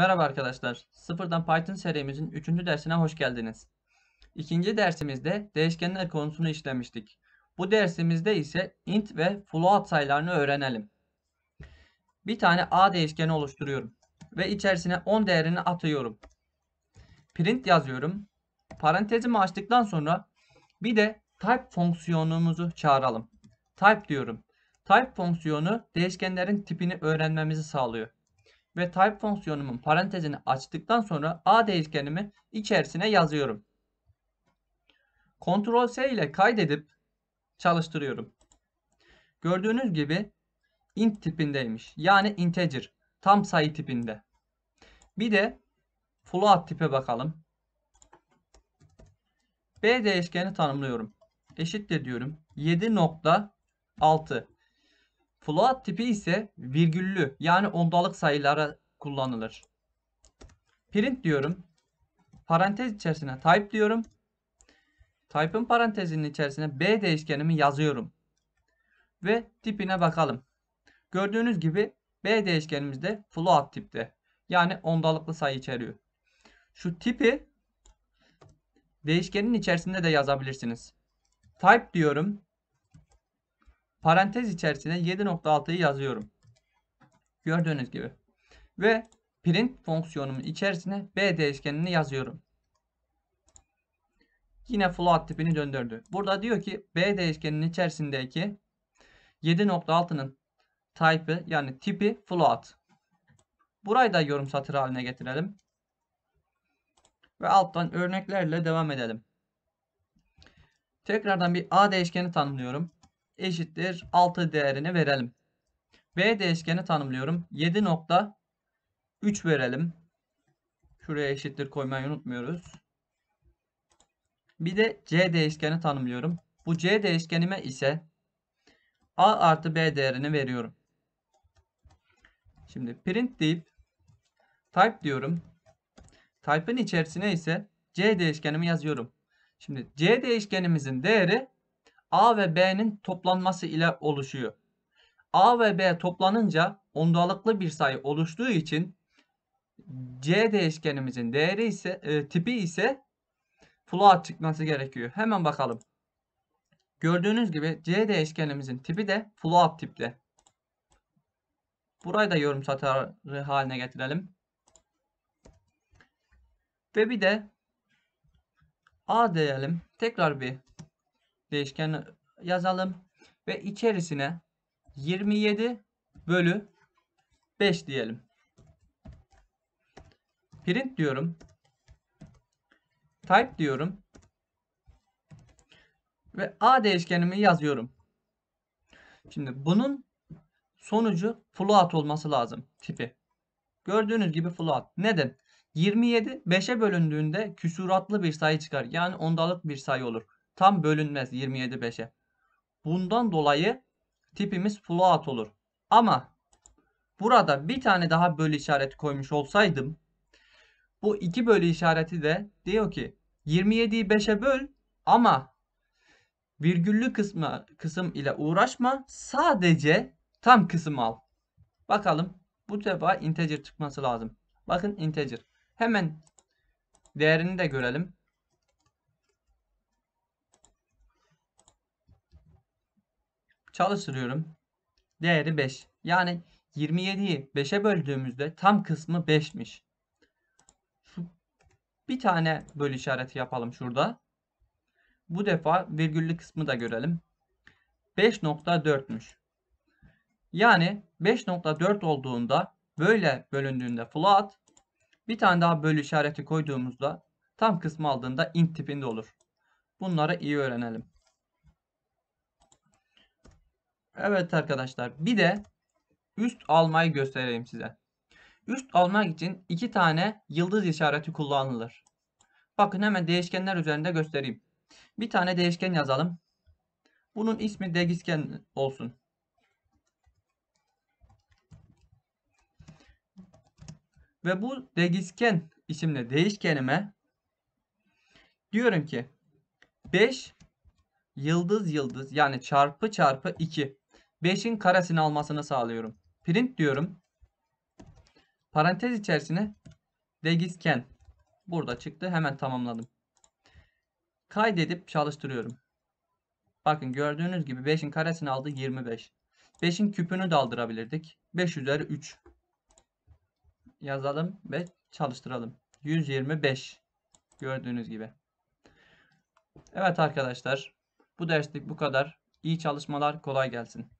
Merhaba arkadaşlar. Sıfırdan Python serimizin 3. dersine hoş geldiniz. İkinci dersimizde değişkenler konusunu işlemiştik. Bu dersimizde ise int ve float sayılarını öğrenelim. Bir tane a değişkeni oluşturuyorum ve içerisine 10 değerini atıyorum. Print yazıyorum. Parantezimi açtıktan sonra bir de type fonksiyonumuzu çağıralım. Type diyorum. Type fonksiyonu değişkenlerin tipini öğrenmemizi sağlıyor ve type fonksiyonumun parantezini açtıktan sonra a değişkenimi içerisine yazıyorum. Ctrl S ile kaydedip çalıştırıyorum. Gördüğünüz gibi int tipindeymiş. Yani integer. Tam sayı tipinde. Bir de float tipe bakalım. B değişkeni tanımlıyorum. Eşittir diyorum. 7.6 Float tipi ise virgüllü yani ondalık sayılara kullanılır. Print diyorum. Parantez içerisine type diyorum. Type'ın parantezinin içerisine B değişkenimi yazıyorum. Ve tipine bakalım. Gördüğünüz gibi B değişkenimiz de float tipte. Yani ondalıklı sayı içeriyor. Şu tipi değişkenin içerisinde de yazabilirsiniz. Type diyorum parantez içerisine 7.6'yı yazıyorum. Gördüğünüz gibi. Ve print fonksiyonumun içerisine b değişkenini yazıyorum. Yine float tipini döndürdü. Burada diyor ki b değişkeninin içerisindeki 7.6'nın type'ı yani tipi float. Burayı da yorum satır haline getirelim. Ve alttan örneklerle devam edelim. Tekrardan bir a değişkeni tanımlıyorum eşittir 6 değerini verelim. B değişkeni tanımlıyorum. 7.3 verelim. Şuraya eşittir koymayı unutmuyoruz. Bir de C değişkeni tanımlıyorum. Bu C değişkenime ise A artı B değerini veriyorum. Şimdi print deyip type diyorum. Type'ın içerisine ise C değişkenimi yazıyorum. Şimdi C değişkenimizin değeri A ve B'nin toplanması ile oluşuyor. A ve B toplanınca ondalıklı bir sayı oluştuğu için C değişkenimizin değeri ise e, tipi ise float çıkması gerekiyor. Hemen bakalım. Gördüğünüz gibi C değişkenimizin tipi de float tipte. Burayı da yorum satarı haline getirelim. Ve bir de A diyelim. Tekrar bir değişken yazalım. Ve içerisine 27 bölü 5 diyelim. Print diyorum. Type diyorum. Ve A değişkenimi yazıyorum. Şimdi bunun sonucu float olması lazım tipi. Gördüğünüz gibi float. Neden? 27 5'e bölündüğünde küsuratlı bir sayı çıkar. Yani ondalık bir sayı olur tam bölünmez 27 5'e. Bundan dolayı tipimiz float olur. Ama burada bir tane daha bölü işareti koymuş olsaydım bu iki bölü işareti de diyor ki 27'yi 5'e böl ama virgüllü kısmı, kısım ile uğraşma sadece tam kısım al. Bakalım bu defa integer çıkması lazım. Bakın integer. Hemen değerini de görelim. çalıştırıyorum. Değeri 5. Yani 27'yi 5'e böldüğümüzde tam kısmı 5'miş. Şu bir tane böl işareti yapalım şurada. Bu defa virgüllü kısmı da görelim. 5.4'müş. Yani 5.4 olduğunda böyle bölündüğünde float bir tane daha böl işareti koyduğumuzda tam kısmı aldığında int tipinde olur. Bunları iyi öğrenelim. Evet arkadaşlar bir de üst almayı göstereyim size. Üst almak için iki tane yıldız işareti kullanılır. Bakın hemen değişkenler üzerinde göstereyim. Bir tane değişken yazalım. Bunun ismi değişken olsun. Ve bu değişken isimli değişkenime diyorum ki 5 yıldız yıldız yani çarpı çarpı 2. 5'in karesini almasını sağlıyorum. Print diyorum. Parantez içerisine degisken burada çıktı. Hemen tamamladım. Kaydedip çalıştırıyorum. Bakın gördüğünüz gibi 5'in karesini aldı 25. 5'in küpünü de aldırabilirdik. 5 üzeri 3 yazalım ve çalıştıralım. 125 gördüğünüz gibi. Evet arkadaşlar bu derslik bu kadar. İyi çalışmalar kolay gelsin.